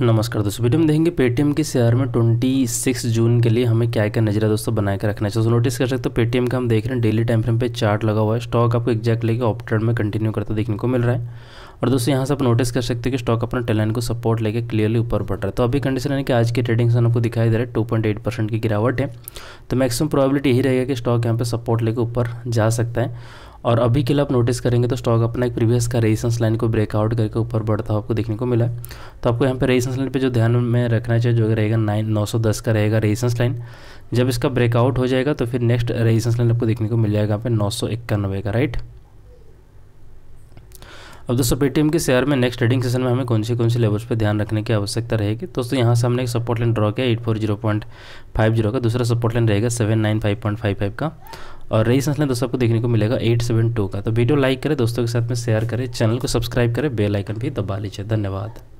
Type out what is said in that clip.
नमस्कार दोस्तों वीडियो में देखेंगे पेटीएम के शेयर में 26 जून के लिए हमें क्या क्या नजरिया दोस्तों बनाए के रखना दोस्तों नोटिस कर सकते हो पेटीएम का हम देख रहे हैं डेली टाइम फ्रेम पे चार्ट लगा हुआ है स्टॉक आपको एक्जैक्ट लेके ट्रेड में कंटिन्यू करता देखने को मिल रहा है और दोस्तों यहाँ से आप नोटिस कर सकते हो कि स्टॉक अपना टेलाइन को सपोर्ट लेके क्लियरली ऊपर बढ़ रहा है तो अभी कंडीशन है कि आज की ट्रेडिंग से आपको दिखाई दे रहा है टू की गिरावट है तो मैक्सिमम प्रॉबिलिटी यही रहेगा कि स्टॉक यहाँ पर सपोर्ट लेकर ऊपर जा सकता है और अभी के लिए आप नोटिस करेंगे तो स्टॉक अपना एक प्रीवियस का रेजिस्टेंस लाइन को ब्रेकआउट करके ऊपर बढ़ता हुआ आपको देखने को मिला है तो आपको यहाँ पे रेजिस्टेंस लाइन पर जो ध्यान में रखना चाहिए जो रहेगा नाइन नौ सौ दस का रहेगा रेजिस्टेंस लाइन जब इसका ब्रेकआउट हो जाएगा तो फिर नेक्स्ट रेजिस्टेंस लाइन आपको देखने को मिल जाएगा यहाँ पे नौ सौ इक्यानवे का राइट अब दोस्तों पेटीएम के शेयर में नेक्स्ट ट्रेडिंग सेशन में हमें कौन सी कौन सी लेवल्स पर ध्यान रखने की आवश्यकता रहेगी तो दोस्तों यहाँ से हमने एक सपोर्ट लाइन ड्रॉ किया eight four zero point five zero का दूसरा सपोर्ट लाइन रहेगा seven nine five point five five का और रेजिस्टेंस लाइन दोस्तों आपको देखने को मिलेगा एट सेवन टू का तो वीडियो लाइक करें दोस्तों के साथ में शेयर करें चैनल को सब्सक्राइब करें बेल आइकन भी दबा लीजिए धन्यवाद